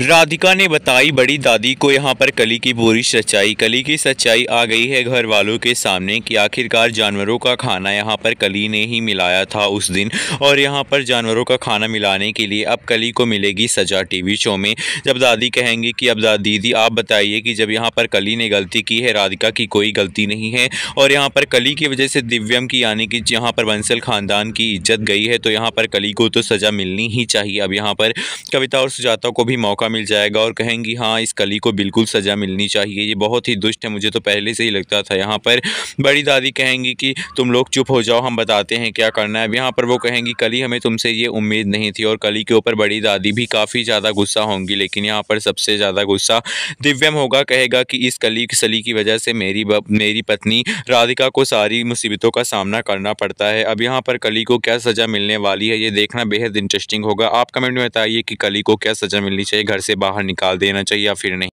राधिका ने बताई बड़ी दादी को यहाँ पर कली की पूरी सच्चाई कली की सच्चाई आ गई है घर वालों के सामने कि आखिरकार जानवरों का खाना यहाँ पर कली ने ही मिलाया था उस दिन और यहाँ पर जानवरों का खाना मिलाने के लिए अब कली को मिलेगी सजा टीवी शो में जब दादी कहेंगी कि अब दादी दीदी आप बताइए कि जब यहाँ पर कली ने गलती की है राधिका की कोई गलती नहीं है और यहाँ पर कली की वजह से दिव्यम की यानी कि यहाँ पर बंसल खानदान की इज्जत गई है तो यहाँ पर कली को तो सज़ा मिलनी ही चाहिए अब यहाँ पर कविता और सुजाता को भी मौका मौका मिल जाएगा और कहेंगी हाँ इस कली को बिल्कुल सज़ा मिलनी चाहिए ये बहुत ही दुष्ट है मुझे तो पहले से ही लगता था यहाँ पर बड़ी दादी कहेंगी कि तुम लोग चुप हो जाओ हम बताते हैं क्या करना है अब यहाँ पर वो कहेंगी कली हमें तुमसे ये उम्मीद नहीं थी और कली के ऊपर बड़ी दादी भी काफ़ी ज़्यादा गुस्सा होंगी लेकिन यहाँ पर सबसे ज़्यादा गुस्सा दिव्यम होगा कहेगा कि इस कली सली की वजह से मेरी मेरी पत्नी राधिका को सारी मुसीबतों का सामना करना पड़ता है अब यहाँ पर कली को क्या सज़ा मिलने वाली है ये देखना बेहद इंटरेस्टिंग होगा आप कमेंट में बताइए कि कली को क्या सज़ा मिलनी चाहिए घर से बाहर निकाल देना चाहिए या फिर नहीं